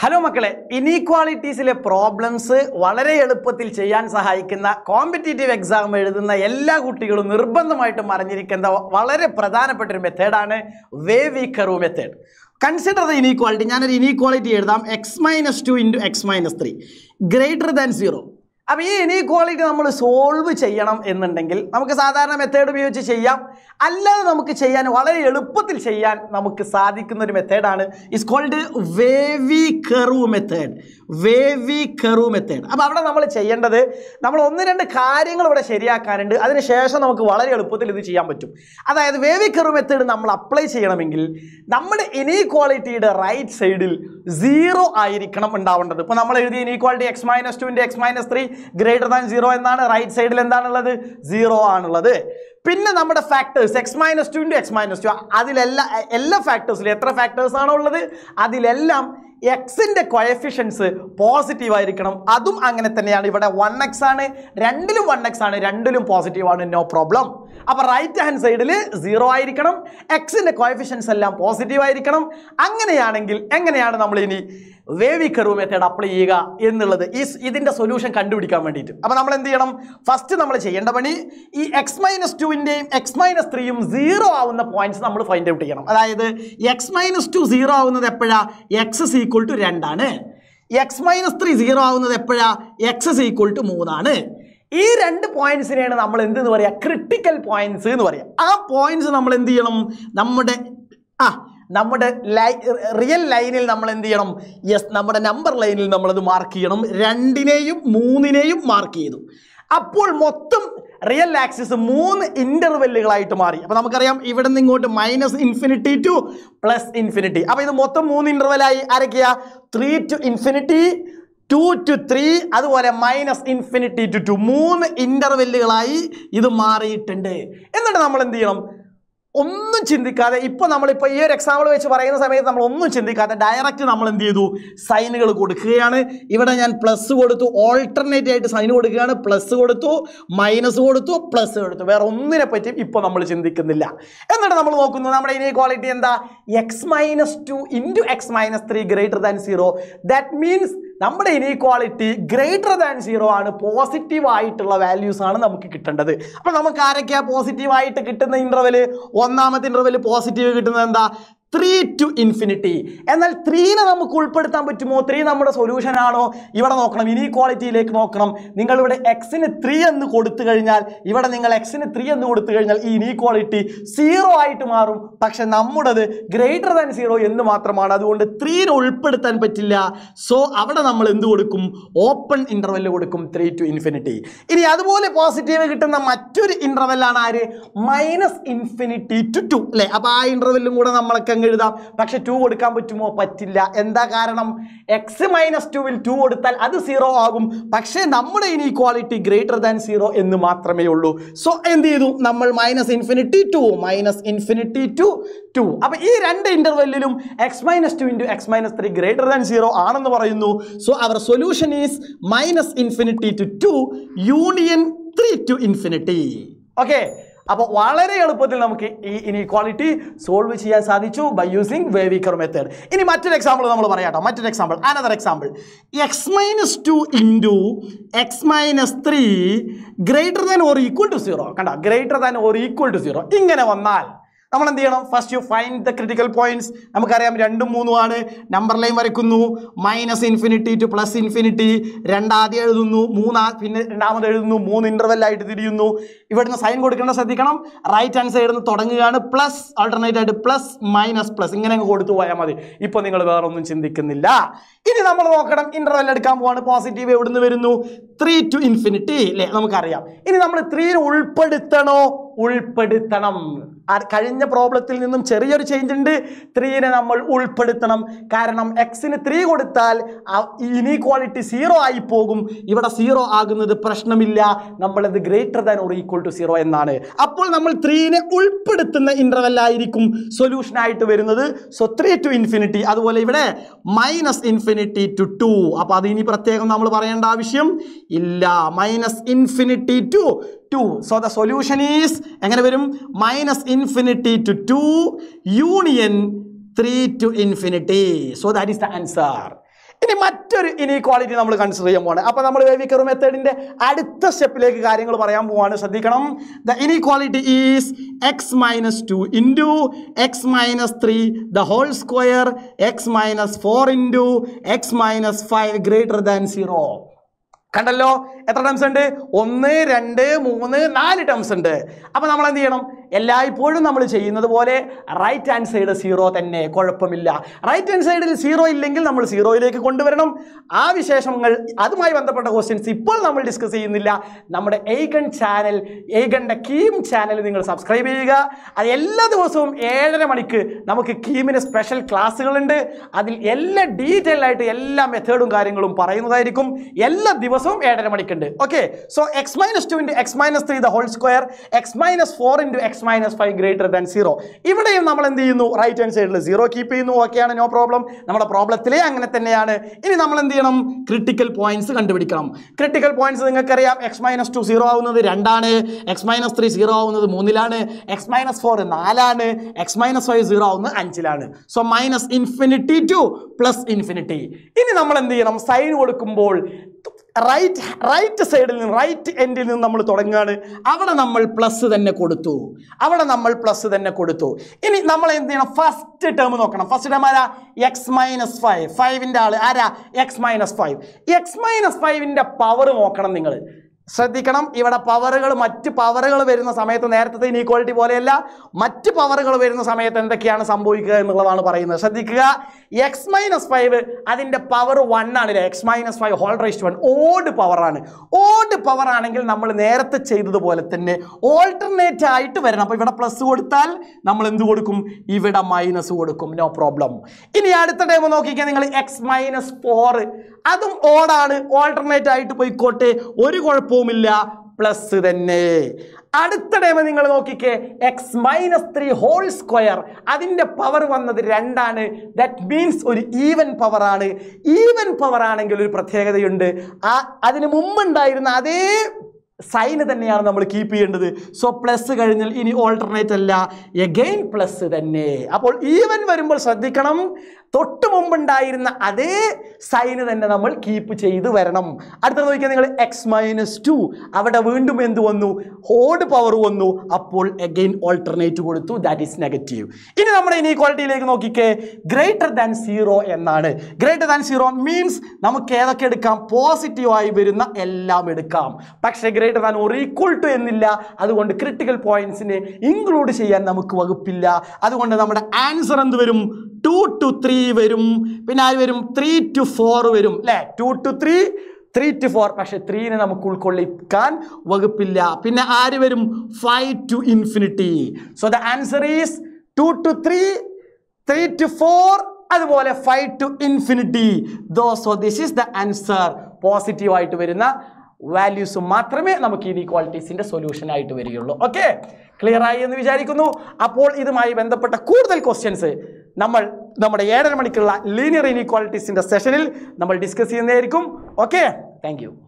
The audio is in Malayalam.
ഹലോ മക്കളെ ഇനീക്വാളിറ്റീസിലെ പ്രോബ്ലംസ് വളരെ എളുപ്പത്തിൽ ചെയ്യാൻ സഹായിക്കുന്ന കോമ്പറ്റേറ്റീവ് എക്സാം എഴുതുന്ന എല്ലാ കുട്ടികളും നിർബന്ധമായിട്ടും അറിഞ്ഞിരിക്കേണ്ട വളരെ പ്രധാനപ്പെട്ട ഒരു മെത്തേഡാണ് വേവ് ഈ curve method consider the inequality ഞാനൊരു ഇനീക്വാളിറ്റി എഴുതാം x minus two into x minus three greater than zero അപ്പോൾ ഈ ഇനീക്വാളിറ്റി നമ്മൾ സോൾവ് ചെയ്യണം എന്നുണ്ടെങ്കിൽ നമുക്ക് സാധാരണ മെത്തേഡ് ഉപയോഗിച്ച് ചെയ്യാം അല്ലാതെ നമുക്ക് ചെയ്യാൻ വളരെ എളുപ്പത്തിൽ ചെയ്യാൻ നമുക്ക് സാധിക്കുന്ന ഒരു മെത്തേഡാണ് ഇസ് കോൾഡ് വേവി കെറു മെത്തേഡ് വേവി കെറു മെത്തേഡ് അപ്പോൾ അവിടെ നമ്മൾ ചെയ്യേണ്ടത് നമ്മൾ ഒന്ന് രണ്ട് കാര്യങ്ങൾ ഇവിടെ ശരിയാക്കാനുണ്ട് അതിനുശേഷം നമുക്ക് വളരെ എളുപ്പത്തിൽ ഇത് ചെയ്യാൻ പറ്റും അതായത് വേവി കെറു മെത്തേഡ് നമ്മൾ അപ്ലൈ ചെയ്യണമെങ്കിൽ നമ്മുടെ ഇനീക്വാളിറ്റിയുടെ റൈറ്റ് സൈഡിൽ സീറോ ആയിരിക്കണം ഉണ്ടാവേണ്ടത് ഇപ്പോൾ നമ്മൾ എഴുതിയ ഇനീക്വാളിറ്റി എക്സ് മൈനസ് ടുവിൻ്റെ x minus three greater than zero എന്നാണ് റൈറ്റ് സൈഡിൽ എന്താണുള്ളത് സീറോ ആണുള്ളത് പിന്നെ നമ്മുടെ factors x minus two into x minus two അതിലെല്ലാം എല്ലാ ഫാക്ടേഴ്സിലും എത്ര ഫാക്ടേഴ്സ് ആണോ ഉള്ളത് അതിലെല്ലാം എക്സിൻ്റെ കൊയഫിഷ്യൻസ് പോസിറ്റീവ് ആയിരിക്കണം അതും അങ്ങനെ തന്നെയാണ് ഇവിടെ വൺ എക്സ് ആണ് രണ്ടിലും വൺ എക്സ് ആണ് രണ്ടിലും പോസിറ്റീവ് ആണ് നോ പ്രോബ്ലം അപ്പോൾ റൈറ്റ് ഹാൻഡ് സൈഡിൽ സീറോ ആയിരിക്കണം എക്സിന്റെ കോയഫിഷ്യൻസ് എല്ലാം പോസിറ്റീവ് ആയിരിക്കണം അങ്ങനെയാണെങ്കിൽ എങ്ങനെയാണ് നമ്മൾ ഇനി വേവി കർവ് മെത്തേഡ് അപ്ലൈ ചെയ്യുക എന്നുള്ളത് ഈ ഇതിൻ്റെ സൊല്യൂഷൻ കണ്ടുപിടിക്കാൻ വേണ്ടിയിട്ട് അപ്പോൾ നമ്മൾ എന്ത് ചെയ്യണം ഫസ്റ്റ് നമ്മൾ ചെയ്യേണ്ട പണി ഈ എക്സ് മൈനസ് ടുവിൻ്റെയും എക്സ് മൈനസ് ത്രീയും സീറോ ആവുന്ന പോയിന്റ്സ് നമ്മൾ ഫൈൻഡ് ഔട്ട് ചെയ്യണം അതായത് എക്സ് മൈനസ് ടു സീറോ ആവുന്നത് എപ്പോഴാണ് എക്സ് ഈക്വൾ ടു രണ്ടാണ് എക്സ് മൈനസ് ത്രീ സീറോ ആവുന്നത് എപ്പോഴാണ് എക്സ് ഈക്വൾ ടു മൂന്നാണ് ഈ രണ്ട് പോയിന്റ്സിനെയാണ് നമ്മൾ എന്തെന്ന് പറയുക ക്രിട്ടിക്കൽ പോയിന്റ്സ് എന്ന് പറയാം ആ പോയിന്റ്സ് നമ്മൾ എന്ത് ചെയ്യണം നമ്മുടെ ആ നമ്മുടെ ലൈ റിയൽ ലൈനിൽ നമ്മൾ എന്ത് ചെയ്യണം യെസ് നമ്മുടെ നമ്പർ ലൈനിൽ നമ്മളത് മാർക്ക് ചെയ്യണം രണ്ടിനെയും മൂന്നിനെയും മാർക്ക് ചെയ്തു അപ്പോൾ മൊത്തം റിയൽ ആക്സിസ് മൂന്ന് ഇൻ്റർവെല്ലുകളായിട്ട് മാറി അപ്പോൾ നമുക്കറിയാം ഇവിടെ നിന്ന് ഇങ്ങോട്ട് minus infinity to plus infinity അപ്പോൾ ഇത് മൊത്തം മൂന്ന് ഇൻ്റർവെല്ലായി ആരൊക്കെയാ three to infinity to to three അതുപോലെ മൈനസ് ഇൻഫിനിറ്റി ടു ടു മൂന്ന് ഇൻ്റർവെല്ലുകളായി ഇത് മാറിയിട്ടുണ്ട് എന്നിട്ട് നമ്മൾ എന്ത് ചെയ്യണം ഒന്നും ചിന്തിക്കാതെ ഇപ്പോൾ നമ്മളിപ്പോൾ ഈ ഒരു എക്സാമ്പിൾ വെച്ച് പറയുന്ന സമയത്ത് നമ്മൾ ഒന്നും ചിന്തിക്കാതെ ഡയറക്റ്റ് നമ്മൾ എന്ത് ചെയ്തു സൈനുകൾ കൊടുക്കുകയാണ് ഇവിടെ ഞാൻ പ്ലസ് കൊടുത്തു ഓൾട്ടർനേറ്റീവ് ആയിട്ട് സൈൻ കൊടുക്കുകയാണ് പ്ലസ് കൊടുത്തു മൈനസ് കൊടുത്തു പ്ലസ് കൊടുത്തു വേറെ ഒന്നിനെ പറ്റിയും ഇപ്പോൾ നമ്മൾ ചിന്തിക്കുന്നില്ല എന്നിട്ട് നമ്മൾ നോക്കുന്നത് നമ്മുടെ ക്വാളിറ്റി എന്താ x minus two into x minus three greater than zero that means നമ്മുടെ ഇനീക്വാളിറ്റി ഗ്രേറ്റർ ദാൻ സീറോ ആണ് പോസിറ്റീവ് ആയിട്ടുള്ള വാല്യൂസ് ആണ് നമുക്ക് കിട്ടേണ്ടത് അപ്പോൾ നമുക്ക് പോസിറ്റീവ് പോസിറ്റീവായിട്ട് കിട്ടുന്ന ഇൻ്റർവെൽ ഒന്നാമത്തെ ഇൻ്റർവെൽ പോസിറ്റീവ് കിട്ടുന്നത് എന്താ ത്രീ ടു ഇൻഫിനിറ്റി എന്നാൽ ത്രീനെ നമുക്ക് ഉൾപ്പെടുത്താൻ പറ്റുമോ ത്രീ നമ്മുടെ സൊല്യൂഷൻ ആണോ ഇവിടെ നോക്കണം ഇനീക്വാളിറ്റിയിലേക്ക് നോക്കണം നിങ്ങൾ ഇവിടെ എക്സിന് ത്രീ എന്ന് കൊടുത്തു കഴിഞ്ഞാൽ ഇവിടെ നിങ്ങൾ എക്സിന് ത്രീ എന്ന് കൊടുത്തു കഴിഞ്ഞാൽ ഈ ഇനീക്വാളിറ്റി സീറോ ആയിട്ട് മാറും പക്ഷെ നമ്മുടേത് ഗ്രേറ്റർ ദാൻ സീറോ എന്ന് മാത്രമാണ് അതുകൊണ്ട് ത്രീനെ ഉൾപ്പെടുത്താൻ പറ്റില്ല സോ അവിടെ നമ്മൾ എന്ത് കൊടുക്കും ഓപ്പൺ ഇൻ്റർവെല് കൊടുക്കും ത്രീ ടു ഇൻഫിനിറ്റി ഇനി അതുപോലെ പോസിറ്റീവ് കിട്ടുന്ന മറ്റൊരു ഇൻ്റർവെല്ലാണ് ആര് മൈനസ് ഇൻഫിനിറ്റി ടു ടു അല്ലേ അപ്പോൾ ആ ഇൻ്റർവെല്ലും കൂടെ നമ്മളൊക്കെ അങ്ങ് എഴുതാം പക്ഷെ ടു കൊടുക്കാൻ പറ്റുമോ പറ്റില്ല എന്താ കാരണം എക്സ് മൈനസ് ടുവിൽ ടു കൊടുത്താൽ അത് സീറോ ആകും പക്ഷേ നമ്മുടെ ഇനീക്വാളിറ്റി ഗ്രേറ്റർ ദാൻ സീറോ എന്ന് മാത്രമേ ഉള്ളൂ സോ എന്ത് ചെയ്തു നമ്മൾ minus infinity to minus infinity to two അപ്പൊ ഈ രണ്ട് ഇന്റർവെല്ലിലും x minus two into x minus three greater than zero ആണെന്ന് പറയുന്നു so our solution is minus infinity to two union three to infinity okay അപ്പോൾ വളരെ എളുപ്പത്തിൽ നമുക്ക് ഈ ഇനീക്വാളിറ്റി സോൾവ് ചെയ്യാൻ സാധിച്ചു ബൈ യൂസിങ് വേവിക്കർ മെത്തേഡ് ഇനി മറ്റൊരു എക്സാമ്പിൾ നമ്മൾ പറയാട്ടോ മറ്റൊരു example another example x minus two into x minus three greater than or equal to zero കണ്ടോ greater than or equal to zero ഇങ്ങനെ വന്നാൽ നമ്മൾ എന്ത് ചെയ്യണം first you find the critical points നമുക്കറിയാം രണ്ടും മൂന്നും ആണ് നമ്പർ ലൈൻ വരയ്ക്കുന്നു minus infinity to plus infinity രണ്ടാദ്യം എഴുതുന്നു മൂന്നാ പിന്നെ രണ്ടാമത് എഴുതുന്നു മൂന്ന് ഇൻ്റർവെല്ലായിട്ട് തിരിയുന്നു ഇവിടുന്ന് സൈൻ കൊടുക്കേണ്ട ശ്രദ്ധിക്കണം റൈറ്റ് ഹാൻഡ് സൈഡിൽ നിന്ന് തുടങ്ങുകയാണ് പ്ലസ് ആൾട്ടർനേറ്റ് ആയിട്ട് പ്ലസ് മൈനസ് പ്ലസ് ഇങ്ങനെ അങ്ങ് കൊടുത്തു പോയാൽ മതി ഇപ്പോൾ നിങ്ങൾ വേറെ ഒന്നും ചിന്തിക്കുന്നില്ല ഇനി നമ്മൾ നോക്കണം ഇൻ്റർവെൽ എടുക്കാൻ പോവാണ് പോസിറ്റീവ് എവിടുന്ന് വരുന്നു ത്രീ ടു ഇൻഫിനിറ്റി അല്ലേ നമുക്കറിയാം ഇനി നമ്മൾ ത്രീയിൽ ഉൾപ്പെടുത്തണോ ഉൾപ്പെടുത്തണം കഴിഞ്ഞ പ്രോബ്ലത്തിൽ നിന്നും ചെറിയൊരു ചേഞ്ച് ഉണ്ട് ത്രീനെ നമ്മൾ ഉൾപ്പെടുത്തണം കാരണം എക്സിന് ത്രീ കൊടുത്താൽ ഇനീക്വാളിറ്റി സീറോ ആയി പോകും ഇവിടെ സീറോ ആകുന്നത് പ്രശ്നമില്ല നമ്മളത് greater than or equal to zero എന്നാണ് അപ്പോൾ നമ്മൾ ത്രീനെ ഉൾപ്പെടുത്തുന്ന ഇൻ്റർവെൽ ആയിരിക്കും സൊല്യൂഷൻ ആയിട്ട് വരുന്നത് സോ ത്രീ ടു ഇൻഫിനിറ്റി അതുപോലെ ഇവിടെ മൈനസ് ഇൻഫിനിറ്റി ടു ടു അപ്പോൾ അത് ഇനി പ്രത്യേകം നമ്മൾ പറയേണ്ട ആവശ്യം ഇല്ല minus infinity to two so the solution is എങ്ങനെ വരും minus infinity to two union three to infinity so that is the answer ഇനി മറ്റൊരു ഇനീക്വാളിറ്റി നമ്മൾ കൺസിഡർ ചെയ്യാൻ പോവാണ് അപ്പോൾ നമ്മൾ വേവിക്കർ മെത്തേഡിൻ്റെ അടുത്ത സ്റ്റെപ്പിലേക്ക് കാര്യങ്ങൾ പറയാൻ പോവാണ് ശ്രദ്ധിക്കണം the inequality is x minus two into x minus three the whole square x minus four into x minus five greater than zero കണ്ടല്ലോ എത്ര ടേംസ് ഉണ്ട് ഒന്ന് രണ്ട് മൂന്ന് നാല് ടേംസ് ഉണ്ട് അപ്പോൾ നമ്മൾ എന്ത് ചെയ്യണം എല്ലായ്പ്പോഴും നമ്മൾ ചെയ്യുന്നത് പോലെ റൈറ്റ് ഹാൻഡ് സൈഡ് സീറോ തന്നെ കുഴപ്പമില്ല റൈറ്റ് ഹാൻഡ് സൈഡിൽ സീറോ ഇല്ലെങ്കിൽ നമ്മൾ സീറോയിലേക്ക് കൊണ്ടുവരണം ആ വിശേഷങ്ങൾ അതുമായി ബന്ധപ്പെട്ട ക്വസ്റ്റ്യൻസ് ഇപ്പോൾ നമ്മൾ ഡിസ്കസ് ചെയ്യുന്നില്ല നമ്മുടെ എയ്ഗൺ ചാനൽ എയ്ഗണിൻ്റെ കീം ചാനൽ നിങ്ങൾ സബ്സ്ക്രൈബ് ചെയ്യുക അത് എല്ലാ ദിവസവും ഏഴര മണിക്ക് നമുക്ക് കീമിന് സ്പെഷ്യൽ ക്ലാസ്സുകളുണ്ട് അതിൽ എല്ലാ ഡീറ്റെയിൽ ആയിട്ട് എല്ലാ മെത്തേഡും കാര്യങ്ങളും പറയുന്നതായിരിക്കും എല്ലാ ദിവസവും ഏഴര മണിക്കുണ്ട് okay so x minus into x minus three the whole square x minus four into x x minus five greater than zero ഇവിടെയും നമ്മൾ എന്ത് ചെയ്യുന്നു റൈറ്റ് ഹാൻഡ് സൈഡിൽ സീറോ കീപ്പ് ചെയ്യുന്നു ഓക്കെയാണ് നോ പ്രോബ്ലം നമ്മുടെ പ്രോബ്ലത്തിലേ അങ്ങനെ തന്നെയാണ് ഇനി നമ്മൾ എന്ത് ചെയ്യണം ക്രിട്ടിക്കൽ പോയിന്റ്സ് കണ്ടുപിടിക്കണം ക്രിട്ടിക്കൽ പോയിന്റ്സ് നിങ്ങൾക്കറിയാം എക്സ് മൈനസ് ടു സീറോ ആവുന്നത് രണ്ടാണ് എക്സ് മൈനസ് ത്രീ സീറോ ആവുന്നത് മൂന്നിലാണ് എക്സ് മൈനസ് ഫോർ നാലാണ് എക്സ് മൈനസ് ഫൈവ് സീറോ ആവുന്നത് അഞ്ചിലാണ് so minus infinity to plus infinity ഇനി നമ്മൾ എന്ത് ചെയ്യണം സൈൻ കൊടുക്കുമ്പോൾ റൈറ്റ് റൈറ്റ് സൈഡിൽ നിന്ന് റൈറ്റ് എൻഡിൽ നിന്ന് നമ്മൾ തുടങ്ങുകയാണ് അവിടെ നമ്മൾ പ്ലസ് തന്നെ കൊടുത്തു അവിടെ നമ്മൾ പ്ലസ് തന്നെ കൊടുത്തു ഇനി നമ്മൾ എന്ത് ചെയ്യണം ഫസ്റ്റ് ടേം നോക്കണം ഫസ്റ്റ് ടേം ആരാ എക്സ് മൈനസ് ഫൈവ് ഫൈവിൻ്റെ ആൾ ആരാ x minus five x minus ഫൈവിൻ്റെ പവർ നോക്കണം നിങ്ങൾ ശ്രദ്ധിക്കണം ഇവിടെ പവറുകൾ മറ്റ് പവറുകൾ വരുന്ന സമയത്ത് നേരത്തെ ഇനീക്വാളിറ്റി പോലെയല്ല മറ്റ് പവറുകൾ വരുന്ന സമയത്ത് എന്തൊക്കെയാണ് സംഭവിക്കുക എന്നുള്ളതാണ് പറയുന്നത് ശ്രദ്ധിക്കുക എക്സ് മൈനസ് ഫൈവ് അതിൻ്റെ പവർ വൺ ആണ് x minus five whole raised one odd പവറാണ് ഓ പവർ ആണെങ്കിൽ നമ്മൾ നേരത്തെ ചെയ്തതുപോലെ തന്നെ ഓൾട്ടർനേറ്റ് ആയിട്ട് വരണം അപ്പോൾ ഇവിടെ പ്ലസ് കൊടുത്താൽ നമ്മൾ എന്ത് കൊടുക്കും ഇവിടെ മൈനസ് കൊടുക്കും നോ പ്രോബ്ലം ഇനി അടുത്ത ടൈം നോക്കിക്കാൻ നിങ്ങൾ എക്സ് മൈനസ് ഫോർ അതും ഓടാണ് ഓൾട്ടർനേറ്റ് ആയിട്ട് പോയിക്കോട്ടെ ഒരു കുഴപ്പവുമില്ല പ്ലസ് തന്നെ അടുത്ത ടൈം നിങ്ങൾ നോക്കിക്കേ x minus three whole square അതിൻ്റെ പവർ വന്നത് രണ്ടാണ് ദാറ്റ് മീൻസ് ഒരു ഈവൻ പവറാണ് ഈവൻ പവർ ആണെങ്കിൽ ഒരു പ്രത്യേകതയുണ്ട് ആ അതിന് മുമ്പുണ്ടായിരുന്ന അതേ സൈന് തന്നെയാണ് നമ്മൾ കീപ്പ് ചെയ്യേണ്ടത് സോ പ്ലസ് കഴിഞ്ഞാൽ ഇനി ഓൾട്ടർനേറ്റ് അല്ല എഗെയിൻ പ്ലസ് തന്നെ അപ്പോൾ ഈവൻ വരുമ്പോൾ ശ്രദ്ധിക്കണം തൊട്ട് മുമ്പുണ്ടായിരുന്ന അതേ സൈന് തന്നെ നമ്മൾ കീപ്പ് ചെയ്ത് വരണം അടുത്ത നോക്കിയാൽ നിങ്ങൾ എക്സ് മൈനസ് ടു അവിടെ വീണ്ടും എന്ത് വന്നു ഹോഡ് പവർ വന്നു അപ്പോൾ എഗെയിൻ ഓൾട്ടർനേറ്റ് കൊടുത്തു ദാറ്റ് ഈസ് നെഗറ്റീവ് ഇനി നമ്മൾ ഇനി ഇനീക്വാളിറ്റിയിലേക്ക് നോക്കിക്കേ ഗ്രേറ്റർ ദാൻ സീറോ എന്നാണ് ഗ്രേറ്റർ ദാൻ സീറോ മീൻസ് നമുക്ക് ഏതൊക്കെ എടുക്കാം പോസിറ്റീവായി വരുന്ന എല്ലാം എടുക്കാം പക്ഷേ greater than or equal to എന്നില്ല അതുകൊണ്ട് ക്രിട്ടിക്കൽ പോയിന്റ്സിനെ ഇൻക്ലൂഡ് ചെയ്യാൻ നമുക്ക് വകുപ്പില്ല അതുകൊണ്ട് നമ്മുടെ ആൻസർ എന്ത് വരും ടു ടു ത്രീ വരും പിന്നെ ആര് വരും ത്രീ ടു ഫോർ വരും അല്ലേ two to three three to four പക്ഷേ ത്രീനെ നമുക്ക് ഉൾക്കൊള്ളിക്കാൻ വകുപ്പില്ല പിന്നെ ആര് വരും five to infinity so the answer is two to three three to four അതുപോലെ five to infinity though so this is the answer പോസിറ്റീവായിട്ട് വരുന്ന വാല്യൂസ് മാത്രമേ നമുക്ക് ഇനീക്വാളിറ്റീസിൻ്റെ സൊല്യൂഷൻ ആയിട്ട് വരികയുള്ളൂ ഓക്കെ ക്ലിയർ ആയി എന്ന് വിചാരിക്കുന്നു അപ്പോൾ ഇതുമായി ബന്ധപ്പെട്ട കൂടുതൽ ക്വസ്റ്റ്യൻസ് നമ്മൾ നമ്മുടെ ഏഴര മണിക്കുള്ള ലീനിയർ ഇനീക്വാളിറ്റീസിൻ്റെ സെഷനിൽ നമ്മൾ ഡിസ്കസ് ചെയ്യുന്നതായിരിക്കും ഓക്കെ താങ്ക്